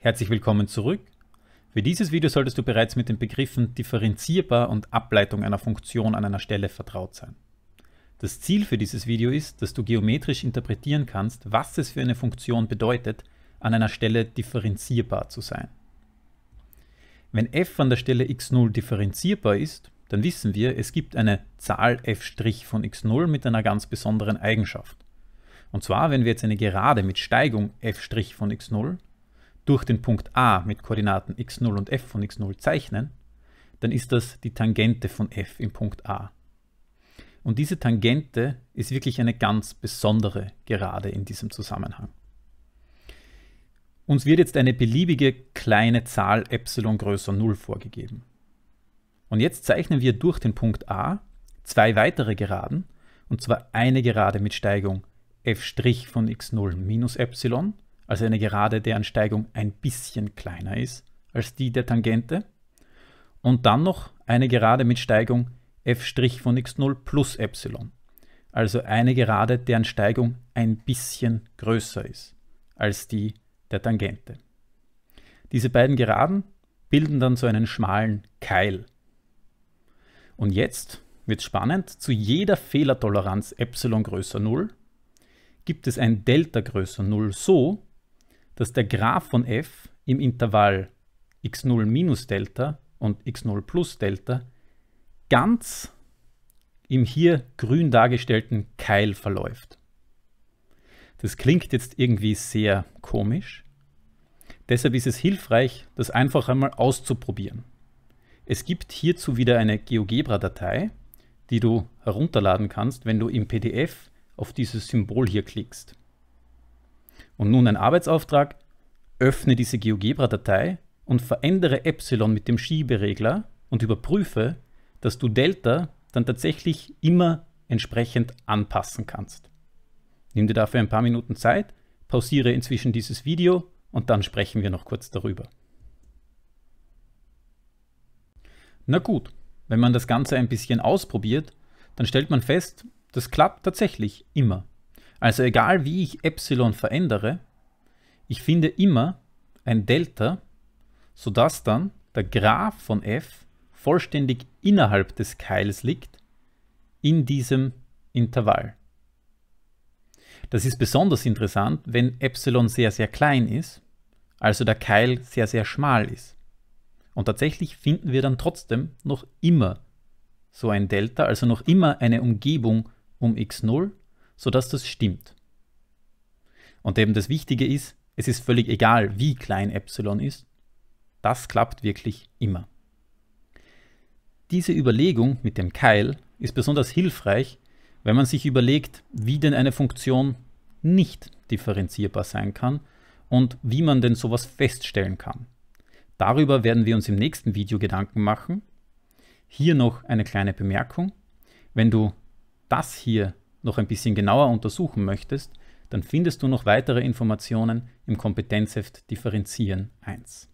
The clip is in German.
Herzlich willkommen zurück. Für dieses Video solltest du bereits mit den Begriffen differenzierbar und Ableitung einer Funktion an einer Stelle vertraut sein. Das Ziel für dieses Video ist, dass du geometrisch interpretieren kannst, was es für eine Funktion bedeutet, an einer Stelle differenzierbar zu sein. Wenn f an der Stelle x0 differenzierbar ist, dann wissen wir, es gibt eine Zahl f' von x0 mit einer ganz besonderen Eigenschaft. Und zwar, wenn wir jetzt eine Gerade mit Steigung f' von x0 durch den Punkt A mit Koordinaten x0 und f von x0 zeichnen, dann ist das die Tangente von f im Punkt A. Und diese Tangente ist wirklich eine ganz besondere Gerade in diesem Zusammenhang. Uns wird jetzt eine beliebige kleine Zahl Epsilon größer 0 vorgegeben. Und jetzt zeichnen wir durch den Punkt A zwei weitere Geraden, und zwar eine Gerade mit Steigung f' von x0 minus Epsilon also eine Gerade, deren Steigung ein bisschen kleiner ist als die der Tangente. Und dann noch eine Gerade mit Steigung f' von x0 plus epsilon, also eine Gerade, deren Steigung ein bisschen größer ist als die der Tangente. Diese beiden Geraden bilden dann so einen schmalen Keil. Und jetzt wird spannend, zu jeder Fehlertoleranz ε größer 0 gibt es ein Delta größer 0 so, dass der Graph von f im Intervall x0 minus Delta und x0 plus Delta ganz im hier grün dargestellten Keil verläuft. Das klingt jetzt irgendwie sehr komisch. Deshalb ist es hilfreich, das einfach einmal auszuprobieren. Es gibt hierzu wieder eine GeoGebra-Datei, die du herunterladen kannst, wenn du im PDF auf dieses Symbol hier klickst und nun ein Arbeitsauftrag, öffne diese GeoGebra-Datei und verändere Epsilon mit dem Schieberegler und überprüfe, dass du Delta dann tatsächlich immer entsprechend anpassen kannst. Nimm dir dafür ein paar Minuten Zeit, pausiere inzwischen dieses Video und dann sprechen wir noch kurz darüber. Na gut, wenn man das Ganze ein bisschen ausprobiert, dann stellt man fest, das klappt tatsächlich immer. Also egal wie ich Epsilon verändere, ich finde immer ein Delta, sodass dann der Graph von f vollständig innerhalb des Keils liegt, in diesem Intervall. Das ist besonders interessant, wenn Epsilon sehr, sehr klein ist, also der Keil sehr, sehr schmal ist. Und tatsächlich finden wir dann trotzdem noch immer so ein Delta, also noch immer eine Umgebung um x0 sodass das stimmt. Und eben das Wichtige ist, es ist völlig egal, wie klein Epsilon ist, das klappt wirklich immer. Diese Überlegung mit dem Keil ist besonders hilfreich, wenn man sich überlegt, wie denn eine Funktion nicht differenzierbar sein kann und wie man denn sowas feststellen kann. Darüber werden wir uns im nächsten Video Gedanken machen. Hier noch eine kleine Bemerkung. Wenn du das hier noch ein bisschen genauer untersuchen möchtest, dann findest du noch weitere Informationen im Kompetenzheft Differenzieren 1.